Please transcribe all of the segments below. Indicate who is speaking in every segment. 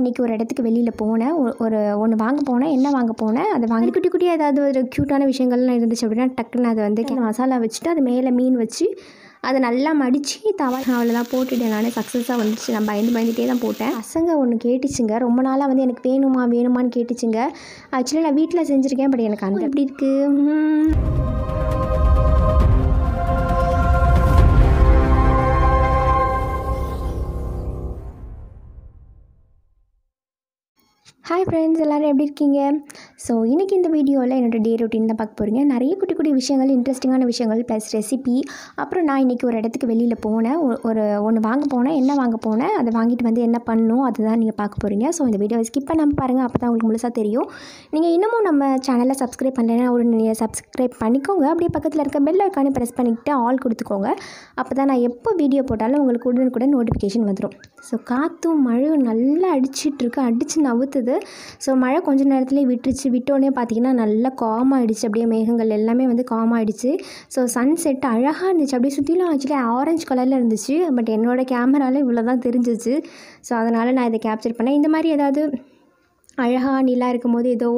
Speaker 1: இன்றைக்கி ஒரு இடத்துக்கு வெளியில் போனேன் ஒரு ஒன்று வாங்க போனேன் என்ன வாங்க போனேன் அதை வாங்கி குட்டி குட்டியாக ஏதாவது ஒரு க்யூட்டான விஷயங்கள்லாம் இருந்துச்சு அப்படின்னா டக்குன்னு அதை வந்து மசாலா வச்சுட்டு அது மேலே மீன் வச்சு அதை நல்லா மடித்து தவறு தான் போட்டுட்டேன் நானே சக்ஸஸாக வந்துச்சு நான் பயந்து பயந்துகிட்டே தான் போட்டேன் பசங்க ஒன்று கேட்டுச்சுங்க ரொம்ப நாளாக வந்து எனக்கு வேணுமா வேணுமான்னு கேட்டுச்சுங்க ஆக்சுவலாக நான் வீட்டில் செஞ்சுருக்கேன் பட் எனக்கு அந்த எப்படி இருக்குது ஹாய் ஃப்ரெண்ட்ஸ் எல்லோரும் எப்படி இருக்கீங்க ஸோ இன்றைக்கி இந்த வீடியோவில் என்னோடய டே ரொட்டீன் தான் பார்க்க போகிறீங்க நிறைய குட்டி குட்டி விஷயங்கள் இன்ட்ரெஸ்டிங்கான விஷயங்கள் ப்ளஸ் ரெசிபி அப்புறம் நான் இன்றைக்கி ஒரு இடத்துக்கு வெளியில் போனேன் ஒரு ஒன்று வாங்க போனேன் என்ன வாங்க போனேன் அதை வாங்கிட்டு வந்து என்ன அதை அதுதான் நீங்கள் பார்க்க போகிறீங்க ஸோ இந்த வீடியோவை ஸ்கிப் பண்ணாமல் பாருங்கள் அப்போ தான் உங்களுக்கு முழுசாக தெரியும் நீங்கள் இன்னமும் நம்ம சேனலை சப்ஸ்கிரைப் பண்ணலைன்னா ஒரு நீங்கள் சப்ஸ்கிரைப் பண்ணிக்கோங்க அப்படியே பக்கத்தில் இருக்க பெல் ஐக்கானே ப்ரெஸ் பண்ணிக்கிட்டு ஆல் கொடுத்துக்கோங்க அப்போ தான் நான் எப்போ வீடியோ போட்டாலும் உங்களுக்கு உடனுக்குடன் நோட்டிஃபிகேஷன் வந்துடும் ஸோ காற்றும் மழையும் நல்லா அடிச்சிட்ருக்கு அடித்து நவுத்துது இருந்தது ஸோ மழை கொஞ்ச நேரத்துலேயே விட்டுருச்சு விட்டோடனே பார்த்திங்கன்னா நல்லா காம் ஆகிடுச்சு அப்படியே மேகங்கள் எல்லாமே வந்து காம் ஆகிடுச்சு ஸோ சன் செட் அழகாக இருந்துச்சு அப்படியே சுற்றிலும் ஆக்சுவலி ஆரஞ்சு கலரில் இருந்துச்சு பட் என்னோடய கேமராவில் இவ்வளோ தான் தெரிஞ்சிச்சு ஸோ அதனால் நான் இதை கேப்சர் பண்ணேன் இந்த மாதிரி ஏதாவது அழகாக நிலா இருக்கும்போது ஏதோ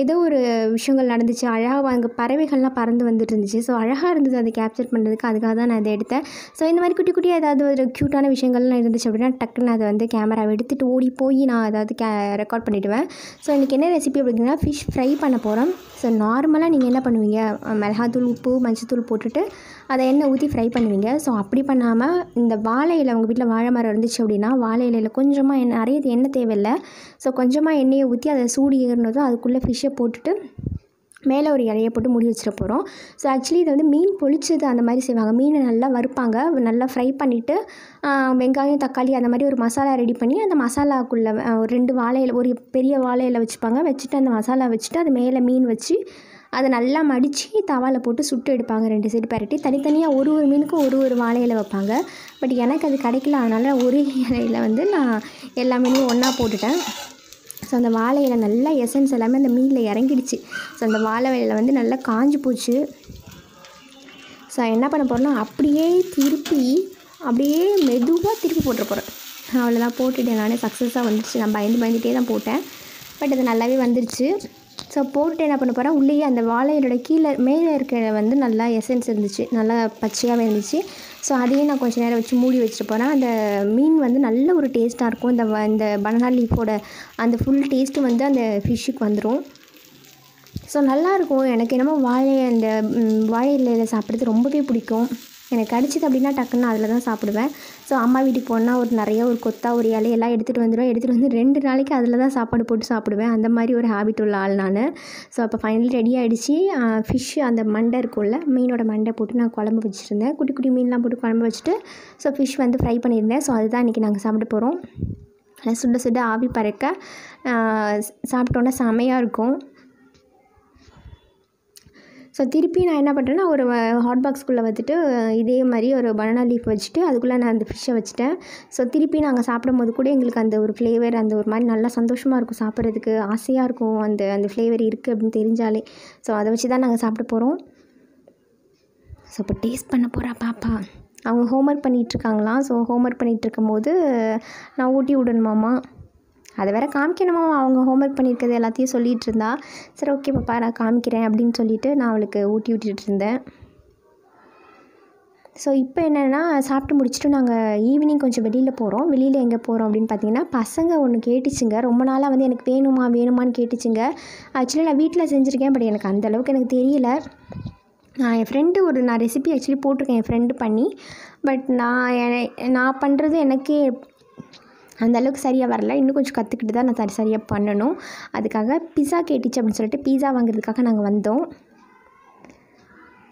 Speaker 1: ஏதோ ஒரு விஷயங்கள் நடந்துச்சு அழகாக அங்கே பறவைகள்லாம் பறந்து வந்துட்டு இருந்துச்சு ஸோ அழகாக இருந்தது அதை கேப்சர் பண்ணுறதுக்கு அதுக்காக தான் நான் அதை எடுத்தேன் ஸோ இந்த மாதிரி குட்டி குட்டியாக ஏதாவது ஒரு க்யூட்டான விஷயங்கள்லாம் இருந்துச்சு அப்படின்னா டக்குன்னு அதை வந்து கேமராவை எடுத்துகிட்டு ஓடி போய் நான் அதாவது கே ரெக்கார்ட் பண்ணிவிடுவேன் ஸோ இன்றைக்கி என்ன ரெசிபி அப்படிங்கன்னா ஃபிஷ் ஃப்ரை பண்ண போகிறோம் ஸோ நார்மலாக நீங்கள் என்ன பண்ணுவீங்க மிளகாத்தூள் உப்பு மஞ்சத்தூள் போட்டுட்டு அதை எண்ணெய் ஊற்றி ஃப்ரை பண்ணுவீங்க ஸோ அப்படி பண்ணாமல் இந்த வாழை இலை உங்கள் வீட்டில் வாழை மரம் இருந்துச்சு அப்படின்னா வாழை இலையில் கொஞ்சமாக எண்ணெய் நிறைய எண்ணெய் தேவையில்லை ஸோ கொஞ்சமாக எண்ணெயை ஊற்றி அதை சூடு ஏறினதும் அதுக்குள்ளே ஃபிஷ்ஷை போட்டுட்டு மேலே ஒரு இலையை போட்டு மூடி வச்சிட போகிறோம் ஸோ ஆக்சுவலி இது வந்து மீன் பொழிச்சது அந்த மாதிரி செய்வாங்க மீனை நல்லா வறுப்பாங்க நல்லா ஃப்ரை பண்ணிவிட்டு வெங்காயம் தக்காளி அந்த மாதிரி ஒரு மசாலா ரெடி பண்ணி அந்த மசாலாக்குள்ளே ஒரு ரெண்டு வாழையில் ஒரு பெரிய வாழையில் வச்சுப்பாங்க வச்சுட்டு அந்த மசாலா வச்சுட்டு அது மேலே மீன் வச்சு அதை நல்லா மடித்து தவாவில் போட்டு சுட்டு எடுப்பாங்க ரெண்டு சைடு பரட்டி தனித்தனியாக ஒரு ஒரு மீனுக்கும் ஒரு ஒரு வாழையில் வைப்பாங்க பட் எனக்கு அது கிடைக்கல அதனால் ஒரு இலையில் வந்து நான் எல்லா மீனையும் ஒன்றா போட்டுட்டேன் ஸோ அந்த வாழை இலை நல்லா எசன்ஸ் எல்லாமே அந்த மீனில் இறங்கிடுச்சு ஸோ அந்த வாழை இலையில் வந்து நல்லா காஞ்சி போச்சு ஸோ என்ன பண்ண போகிறேன்னா அப்படியே திருப்பி அப்படியே மெதுவாக திருப்பி போட்டு போகிறேன் அவ்வளோதான் போட்டுட்டேன் நானே சக்ஸஸாக வந்துடுச்சு நான் பயந்து பயந்துகிட்டே தான் போட்டேன் பட் அது நல்லாவே வந்துருச்சு ஸோ போட்டு என்ன பண்ண போகிறேன் உள்ளேயே அந்த வாழையோட கீழே மேலே இருக்கிற வந்து நல்லா எசன்ஸ் இருந்துச்சு நல்லா பச்சையாகவே இருந்துச்சு ஸோ அதையும் நான் கொஞ்சம் நேரம் வச்சு மூடி வச்சுட்டு போகிறேன் அந்த மீன் வந்து நல்ல ஒரு டேஸ்ட்டாக இருக்கும் இந்த இந்த பனானா லீஃபோட அந்த ஃபுல் டேஸ்ட்டு வந்து அந்த ஃபிஷ்ஷுக்கு வந்துடும் ஸோ நல்லாயிருக்கும் எனக்கு என்னமோ வாழை அந்த வாழை இலையில் சாப்பிட்றது ரொம்பவே பிடிக்கும் எனக்கு கிடச்சிது அப்படின்னா டக்குன்னு அதில் தான் சாப்பிடுவேன் ஸோ அம்மா வீட்டுக்கு போனால் ஒரு நிறைய ஒரு கொத்தா ஒரு இலை எல்லாம் எடுத்துகிட்டு வந்துடுவேன் எடுத்துகிட்டு வந்து ரெண்டு நாளைக்கு அதில் தான் சாப்பாடு போட்டு சாப்பிடுவேன் அந்த மாதிரி ஒரு ஹேபிட் உள்ள ஆள் நான் ஸோ அப்போ ஃபைனலி ரெடி ஆகிடுச்சு ஃபிஷ் அந்த மண்டை இருக்கும்ல மீனோட மண்டை போட்டு நான் குழம்பு வச்சுருந்தேன் குட்டி குட்டி மீன்லாம் போட்டு குழம்பு வச்சுட்டு ஸோ ஃபிஷ் வந்து ஃப்ரை பண்ணியிருந்தேன் ஸோ அதுதான் இன்றைக்கி நாங்கள் சாப்பிட போகிறோம் நல்லா சுட சுட ஆவி பறக்க சாப்பிட்டோன்னே செமையாக இருக்கும் ஸோ திருப்பி நான் என்ன பண்ணுறேன்னா ஒரு ஹாட் பாக்ஸ்குள்ளே வந்துட்டு இதே மாதிரி ஒரு பனானா லீஃப் வச்சுட்டு அதுக்குள்ளே நான் அந்த ஃபிஷ்ஷை வச்சுட்டேன் ஸோ திருப்பி நாங்கள் சாப்பிடும் போது கூட எங்களுக்கு அந்த ஒரு ஃப்ளேவர் அந்த ஒரு மாதிரி நல்லா சந்தோஷமாக இருக்கும் சாப்பிட்றதுக்கு ஆசையாக இருக்கும் அந்த அந்த ஃப்ளேவர் இருக்குது அப்படின்னு தெரிஞ்சாலே ஸோ அதை வச்சு தான் நாங்கள் சாப்பிட போகிறோம் ஸோ இப்போ டேஸ்ட் பண்ண போகிறா பாப்பா அவங்க ஹோம்ஒர்க் பண்ணிகிட்ருக்காங்களாம் ஸோ ஹோம்ஒர்க் பண்ணிகிட்ருக்கும் போது நான் ஊட்டி விடணுமாம்மா அதை வேறு காமிக்கணுமா அவங்க ஹோம்ஒர்க் பண்ணியிருக்கிறது எல்லாத்தையும் சொல்லிகிட்டு இருந்தா சரி ஓகே பாப்பா நான் காமிக்கிறேன் அப்படின்னு சொல்லிவிட்டு நான் அவளுக்கு ஊட்டி விட்டுட்டு இருந்தேன் ஸோ இப்போ என்னென்னா சாப்பிட்டு முடிச்சுட்டு நாங்கள் ஈவினிங் கொஞ்சம் வெளியில் போகிறோம் வெளியில் எங்கே போகிறோம் அப்படின்னு பார்த்தீங்கன்னா பசங்க ஒன்று கேட்டுச்சுங்க ரொம்ப நாளாக வந்து எனக்கு வேணுமா வேணுமான்னு கேட்டுச்சுங்க ஆக்சுவலி நான் வீட்டில் செஞ்சுருக்கேன் பட் எனக்கு அந்தளவுக்கு எனக்கு தெரியல நான் என் ஃப்ரெண்டு ஒரு நான் ரெசிபி ஆக்சுவலி போட்டிருக்கேன் என் ஃப்ரெண்டு பண்ணி பட் நான் நான் பண்ணுறது எனக்கே அந்தளவுக்கு சரியாக வரல இன்னும் கொஞ்சம் கற்றுக்கிட்டு தான் நான் சரி சரியாக பண்ணணும் அதுக்காக பிஸா கேட்டுச்சு அப்படின்னு சொல்லிட்டு பீஸா வாங்குறதுக்காக நாங்கள் வந்தோம்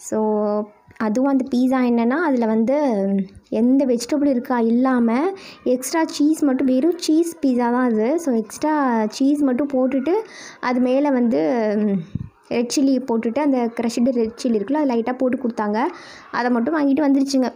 Speaker 1: ஸோ அதுவும் அந்த பீஸா என்னென்னா அதில் வந்து எந்த வெஜிடபிள் இருக்கா இல்லாமல் எக்ஸ்ட்ரா சீஸ் மட்டும் வெறும் சீஸ் பீஸா தான் அது ஸோ எக்ஸ்ட்ரா சீஸ் மட்டும் போட்டுட்டு அது மேலே வந்து ரெட் சில்லி போட்டுட்டு அந்த க்ரஷ்டு ரெட் சில்லி இருக்குல்ல அது லைட்டாக போட்டு கொடுத்தாங்க அதை மட்டும் வாங்கிட்டு வந்துருச்சுங்க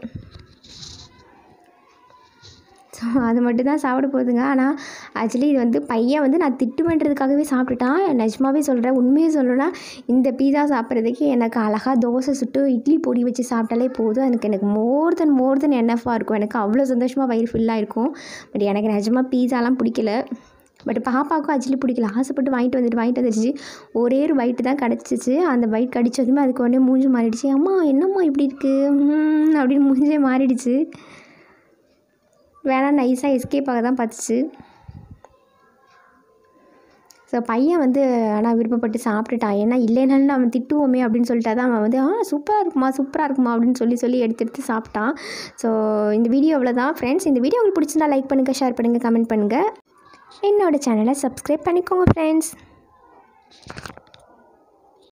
Speaker 1: ஸோ அது மட்டும் தான் சாப்பிட போகுதுங்க ஆனால் ஆக்சுவலி இது வந்து பையன் வந்து நான் திட்டு பண்ணுறதுக்காகவே சாப்பிட்டுட்டான் நிஜமாவே சொல்கிறேன் உண்மையே சொல்லணும்னா இந்த பீஸா சாப்பிட்றதுக்கு எனக்கு அழகாக தோசை சுட்டு இட்லி பொடி வச்சு சாப்பிட்டாலே போதும் எனக்கு எனக்கு மோர் தென் மோர் தென் என்னஃபாக இருக்கும் எனக்கு அவ்வளோ சந்தோஷமாக வயிறு ஃபுல்லாக இருக்கும் பட் எனக்கு நிஜமாக பீஸாலாம் பிடிக்கல பட் பாப்பாவுக்கும் ஆக்சுவலி பிடிக்கல ஆசைப்பட்டு வாங்கிட்டு வந்துட்டு வாங்கிட்டு வந்துடுச்சு ஒரே ஒரு வயிட்டு தான் கிடச்சிச்சு அந்த வயிட் கடிச்சதுமே அதுக்கு உடனே மூஞ்சி மாறிடுச்சு அம்மா என்னம்மா இப்படி இருக்குது அப்படின்னு மூஞ்சே மாறிடுச்சு வேணால் நைஸாக எஸ்கேப் ஆக தான் பார்த்துச்சு ஸோ பையன் வந்து ஆனால் விருப்பப்பட்டு சாப்பிட்டுட்டான் ஏன்னா இல்லைனாலும் அவன் திட்டுவோமே அப்படின்னு சொல்லிட்டு தான் அவன் வந்து ஆ சூப்பராக இருக்குமா சூப்பராக இருக்குமா அப்படின்னு சொல்லி சொல்லி எடுத்து எடுத்து சாப்பிட்டான் ஸோ இந்த வீடியோவில் தான் ஃப்ரெண்ட்ஸ் இந்த வீடியோ உங்களுக்கு பிடிச்சிருந்தா லைக் பண்ணுங்கள் ஷேர் பண்ணுங்கள் கமெண்ட் பண்ணுங்கள் என்னோடய சேனலை சப்ஸ்கிரைப் பண்ணிக்கோங்க ஃப்ரெண்ட்ஸ்